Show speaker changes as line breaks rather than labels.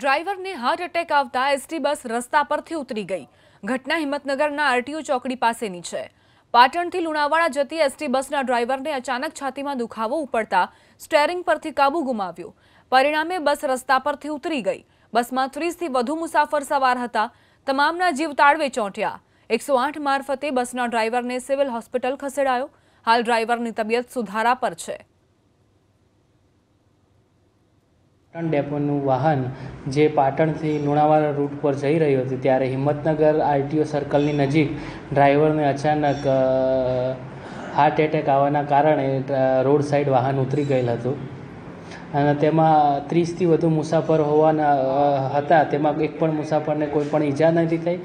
ડ્રાઈવરને heart attack આવતા ST bus રસ્તા પરથી ઉતરી ગઈ ઘટના હિંમતનગરના આરટીઓ ચોકડી પાસેની છે પાટણથી લુણાવાડા જતી એસટી બસના ડ્રાઈવરને અચાનક છાતીમાં દુખાવો ઉપડતા સ્ટેરિંગ પરથી કાબુ ગુમાવ્યો પરિણામે બસ રસ્તા પરથી ઉતરી ગઈ બસમાં ત્રીસથી વધુ મુસાફર સવાર હતા તમામના જીવ તાળવે ચોંટ્યા એકસો આઠ મારફતે બસના ડ્રાઈવરને સિવિલ હોસ્પિટલ ખસેડાયો હાલ ડ્રાઈવરની તબિયત સુધારા પર છે
પાટણ ડેપોનું
વાહન જે પાટણથી લુણાવાડા રૂટ પર જઈ રહ્યું હતું ત્યારે હિંમતનગર આરટીઓ સર્કલની નજીક ડ્રાઈવરને અચાનક હાર્ટ એટેક આવવાના કારણે રોડ સાઈડ વાહન ઉતરી ગયેલ હતું અને તેમાં ત્રીસથી વધુ મુસાફર હોવાના હતા તેમાં એક પણ મુસાફરને કોઈ પણ ઈજા નથી થઈ